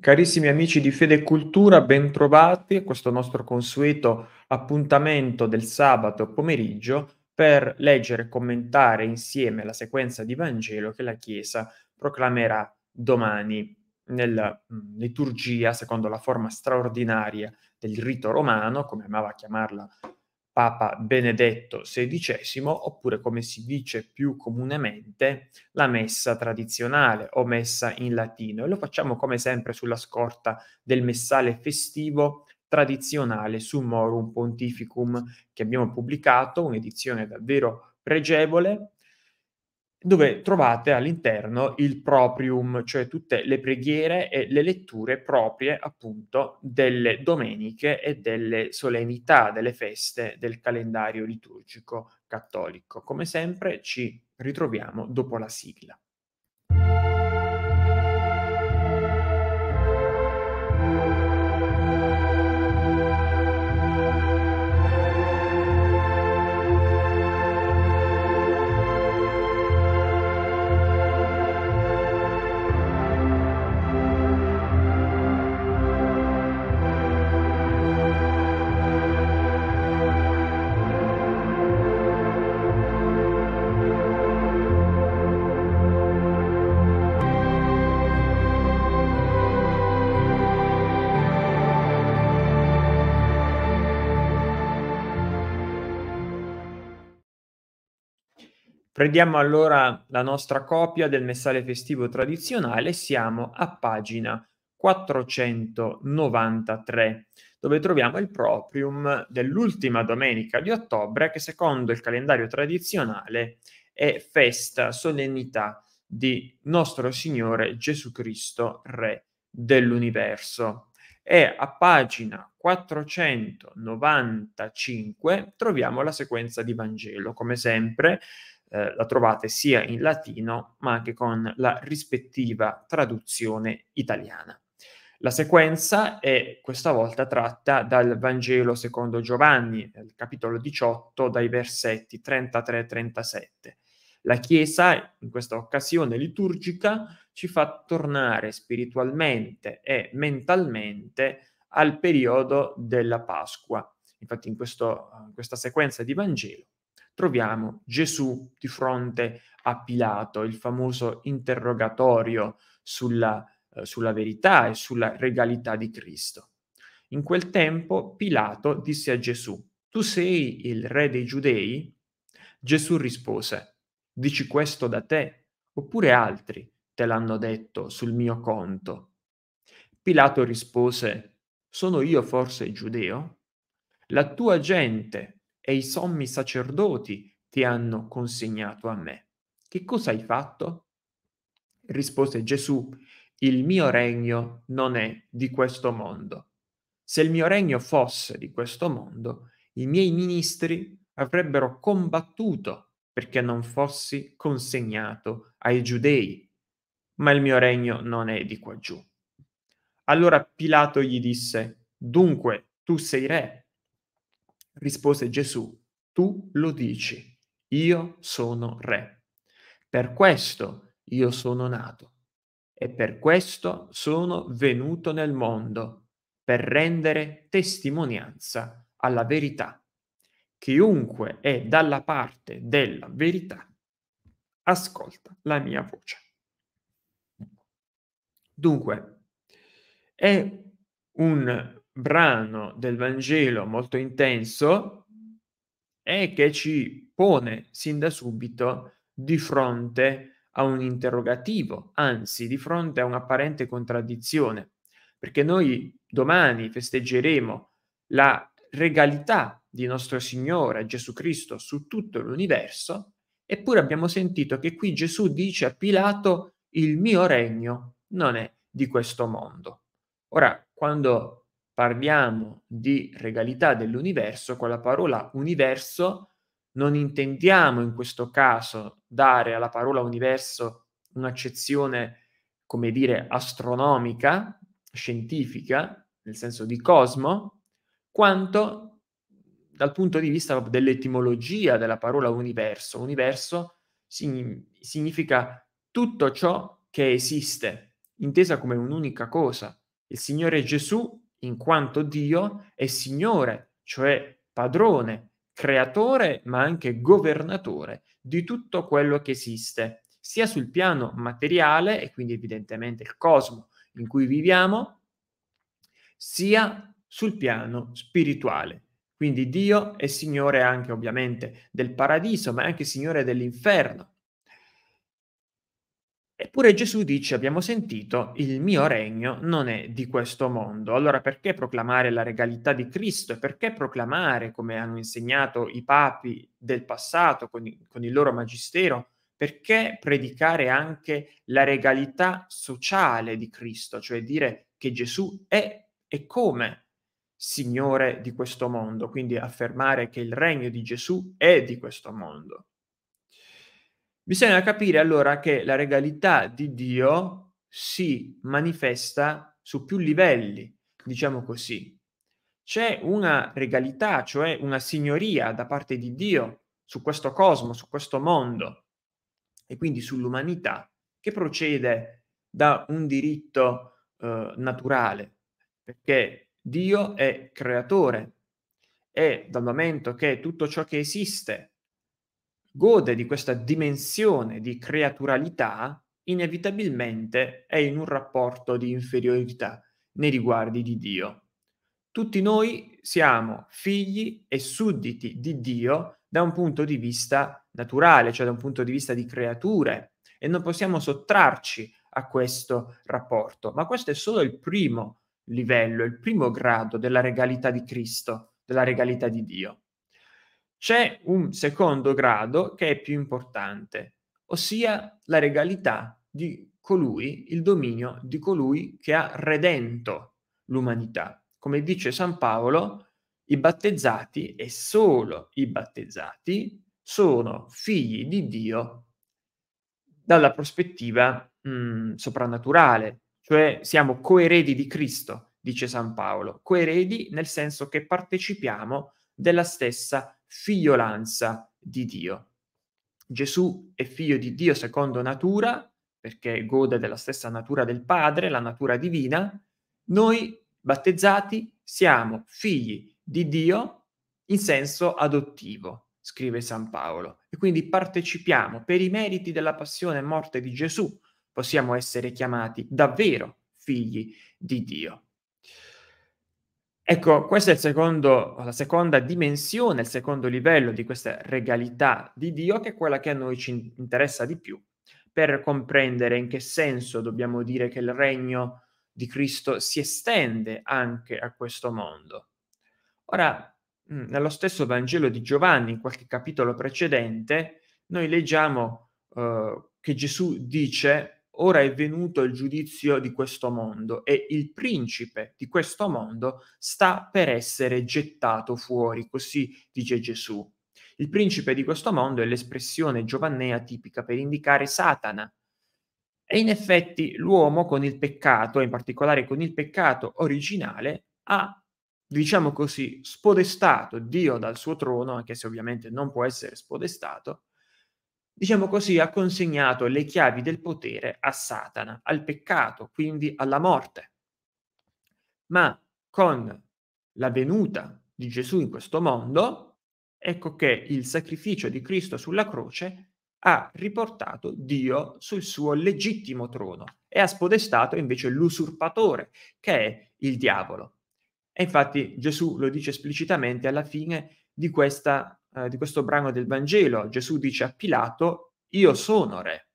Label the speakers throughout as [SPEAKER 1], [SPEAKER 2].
[SPEAKER 1] Carissimi amici di Fede e Cultura, bentrovati a questo nostro consueto appuntamento del sabato pomeriggio per leggere e commentare insieme la sequenza di Vangelo che la Chiesa proclamerà domani nella mm, liturgia secondo la forma straordinaria del rito romano, come amava chiamarla Papa Benedetto XVI, oppure come si dice più comunemente, la messa tradizionale o messa in latino. E lo facciamo come sempre sulla scorta del messale festivo tradizionale Summorum Pontificum che abbiamo pubblicato, un'edizione davvero pregevole, dove trovate all'interno il proprium, cioè tutte le preghiere e le letture proprie appunto delle domeniche e delle solennità, delle feste del calendario liturgico cattolico. Come sempre ci ritroviamo dopo la sigla. Prendiamo allora la nostra copia del messale festivo tradizionale, siamo a pagina 493, dove troviamo il proprium dell'ultima domenica di ottobre che secondo il calendario tradizionale è festa, solennità di nostro Signore Gesù Cristo, Re dell'universo. E a pagina 495 troviamo la sequenza di Vangelo, come sempre eh, la trovate sia in latino ma anche con la rispettiva traduzione italiana. La sequenza è questa volta tratta dal Vangelo secondo Giovanni, capitolo 18, dai versetti 33-37. La Chiesa, in questa occasione liturgica, ci fa tornare spiritualmente e mentalmente al periodo della Pasqua. Infatti in, questo, in questa sequenza di Vangelo troviamo Gesù di fronte a Pilato, il famoso interrogatorio sulla, eh, sulla verità e sulla regalità di Cristo. In quel tempo Pilato disse a Gesù, tu sei il re dei giudei? Gesù rispose, dici questo da te, oppure altri te l'hanno detto sul mio conto. Pilato rispose, sono io forse giudeo? La tua gente e i sommi sacerdoti ti hanno consegnato a me. Che cosa hai fatto? Rispose Gesù, il mio regno non è di questo mondo. Se il mio regno fosse di questo mondo, i miei ministri avrebbero combattuto perché non fossi consegnato ai giudei, ma il mio regno non è di qua giù. Allora Pilato gli disse, dunque tu sei re. Rispose Gesù, tu lo dici, io sono re. Per questo io sono nato e per questo sono venuto nel mondo, per rendere testimonianza alla verità. Chiunque è dalla parte della verità, ascolta la mia voce. Dunque, è un brano del Vangelo molto intenso e che ci pone sin da subito di fronte a un interrogativo, anzi di fronte a un'apparente contraddizione, perché noi domani festeggeremo la regalità di nostro Signore Gesù Cristo su tutto l'universo, eppure abbiamo sentito che qui Gesù dice a Pilato il mio regno non è di questo mondo. Ora, quando parliamo di regalità dell'universo, con la parola universo non intendiamo in questo caso dare alla parola universo un'accezione, come dire, astronomica, scientifica, nel senso di cosmo, quanto dal punto di vista dell'etimologia della parola universo. Universo significa tutto ciò che esiste, intesa come un'unica cosa. Il Signore Gesù in quanto Dio è Signore, cioè padrone, creatore, ma anche governatore di tutto quello che esiste, sia sul piano materiale, e quindi evidentemente il cosmo in cui viviamo, sia sul piano spirituale. Quindi Dio è Signore anche ovviamente del paradiso, ma è anche Signore dell'inferno Eppure Gesù dice, abbiamo sentito, il mio regno non è di questo mondo. Allora perché proclamare la regalità di Cristo e perché proclamare, come hanno insegnato i papi del passato con, con il loro magistero, perché predicare anche la regalità sociale di Cristo, cioè dire che Gesù è e come Signore di questo mondo, quindi affermare che il regno di Gesù è di questo mondo. Bisogna capire allora che la regalità di Dio si manifesta su più livelli, diciamo così. C'è una regalità, cioè una signoria da parte di Dio su questo cosmo, su questo mondo e quindi sull'umanità che procede da un diritto eh, naturale, perché Dio è creatore e dal momento che tutto ciò che esiste gode di questa dimensione di creaturalità, inevitabilmente è in un rapporto di inferiorità nei riguardi di Dio. Tutti noi siamo figli e sudditi di Dio da un punto di vista naturale, cioè da un punto di vista di creature, e non possiamo sottrarci a questo rapporto. Ma questo è solo il primo livello, il primo grado della regalità di Cristo, della regalità di Dio. C'è un secondo grado che è più importante, ossia la regalità di colui, il dominio di colui che ha redento l'umanità. Come dice San Paolo, i battezzati e solo i battezzati sono figli di Dio dalla prospettiva mh, mm, soprannaturale, cioè siamo coeredi di Cristo, dice San Paolo, coeredi nel senso che partecipiamo della stessa figliolanza di Dio. Gesù è figlio di Dio secondo natura, perché gode della stessa natura del Padre, la natura divina. Noi battezzati siamo figli di Dio in senso adottivo, scrive San Paolo. E quindi partecipiamo per i meriti della passione e morte di Gesù, possiamo essere chiamati davvero figli di Dio. Ecco, questa è secondo, la seconda dimensione, il secondo livello di questa regalità di Dio, che è quella che a noi ci interessa di più, per comprendere in che senso dobbiamo dire che il regno di Cristo si estende anche a questo mondo. Ora, mm, nello stesso Vangelo di Giovanni, in qualche capitolo precedente, noi leggiamo eh, che Gesù dice ora è venuto il giudizio di questo mondo e il principe di questo mondo sta per essere gettato fuori, così dice Gesù. Il principe di questo mondo è l'espressione giovannea tipica per indicare Satana. E in effetti l'uomo con il peccato, in particolare con il peccato originale, ha, diciamo così, spodestato Dio dal suo trono, anche se ovviamente non può essere spodestato, diciamo così, ha consegnato le chiavi del potere a Satana, al peccato, quindi alla morte. Ma con la venuta di Gesù in questo mondo, ecco che il sacrificio di Cristo sulla croce ha riportato Dio sul suo legittimo trono e ha spodestato invece l'usurpatore, che è il diavolo. E infatti Gesù lo dice esplicitamente alla fine di questa eh, di questo brano del Vangelo, Gesù dice a Pilato, io sono re,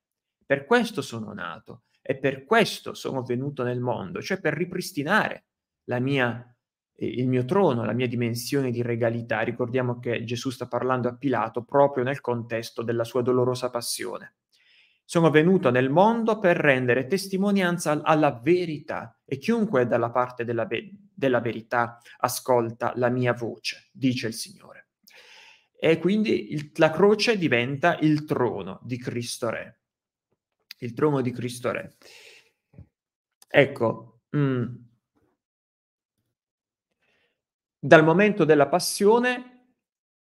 [SPEAKER 1] per questo sono nato e per questo sono venuto nel mondo, cioè per ripristinare la mia, eh, il mio trono, la mia dimensione di regalità. Ricordiamo che Gesù sta parlando a Pilato proprio nel contesto della sua dolorosa passione. Sono venuto nel mondo per rendere testimonianza alla verità e chiunque è dalla parte della, ve- della verità ascolta la mia voce, dice il Signore e quindi il, la croce diventa il trono di Cristo Re. Il trono di Cristo Re. Ecco, mh, mm. dal momento della passione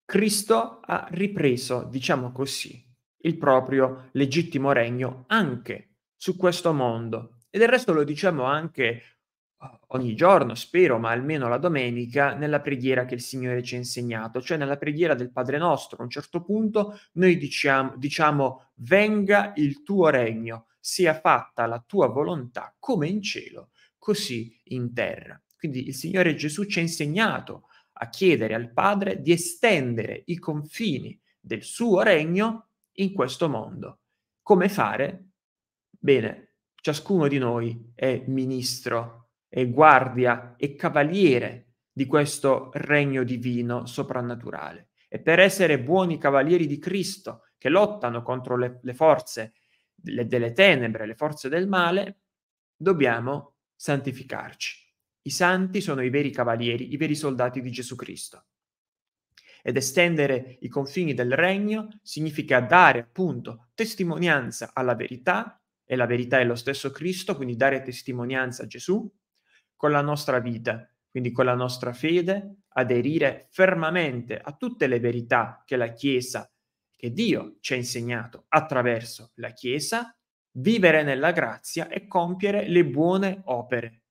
[SPEAKER 1] Cristo ha ripreso, diciamo così, il proprio legittimo regno anche su questo mondo. E del resto lo diciamo anche ogni giorno, spero, ma almeno la domenica, nella preghiera che il Signore ci ha insegnato, cioè nella preghiera del Padre nostro. A un certo punto noi diciamo, diciamo venga il tuo regno, sia fatta la tua volontà come in cielo, così in terra. Quindi il Signore Gesù ci ha insegnato a chiedere al Padre di estendere i confini del suo regno in questo mondo. Come fare? Bene, ciascuno di noi è ministro e guardia e cavaliere di questo regno divino soprannaturale. E per essere buoni cavalieri di Cristo che lottano contro le, le forze le, delle tenebre, le forze del male, dobbiamo santificarci. I santi sono i veri cavalieri, i veri soldati di Gesù Cristo. Ed estendere i confini del regno significa dare appunto testimonianza alla verità, e la verità è lo stesso Cristo, quindi dare testimonianza a Gesù, con la nostra vita, quindi con la nostra fede, aderire fermamente a tutte le verità che la Chiesa, che Dio ci ha insegnato attraverso la Chiesa, vivere nella grazia e compiere le buone opere.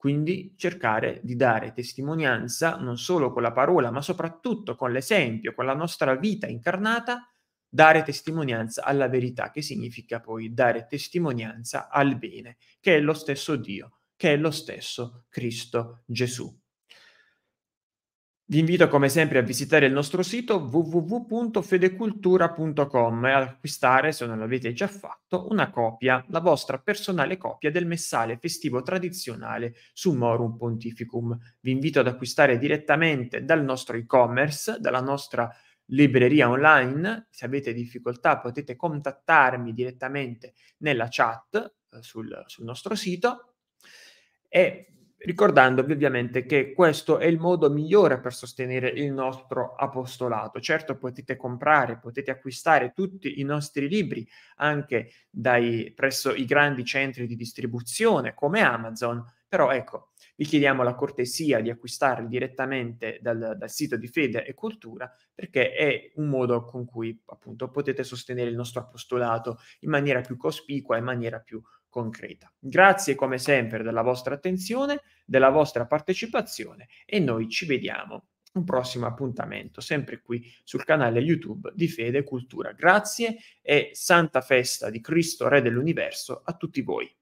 [SPEAKER 1] Quindi cercare di dare testimonianza non solo con la parola, ma soprattutto con l'esempio, con la nostra vita incarnata, dare testimonianza alla verità, che significa poi dare testimonianza al bene, che è lo stesso Dio che è lo stesso Cristo Gesù. Vi invito come sempre a visitare il nostro sito www.fedecultura.com e ad acquistare, se non l'avete già fatto, una copia, la vostra personale copia del messale festivo tradizionale su Morum Pontificum. Vi invito ad acquistare direttamente dal nostro e-commerce, dalla nostra libreria online. Se avete difficoltà potete contattarmi direttamente nella chat eh, sul, sul nostro sito e ricordandovi ovviamente che questo è il modo migliore per sostenere il nostro apostolato. Certo potete comprare, potete acquistare tutti i nostri libri anche dai, presso i grandi centri di distribuzione come Amazon, però ecco, vi chiediamo la cortesia di acquistarli direttamente dal, dal sito di Fede e Cultura perché è un modo con cui appunto potete sostenere il nostro apostolato in maniera più cospicua, in maniera più concreta. Grazie come sempre della vostra attenzione, della vostra partecipazione e noi ci vediamo un prossimo appuntamento, sempre qui sul canale YouTube di Fede e Cultura. Grazie e santa festa di Cristo Re dell'Universo a tutti voi.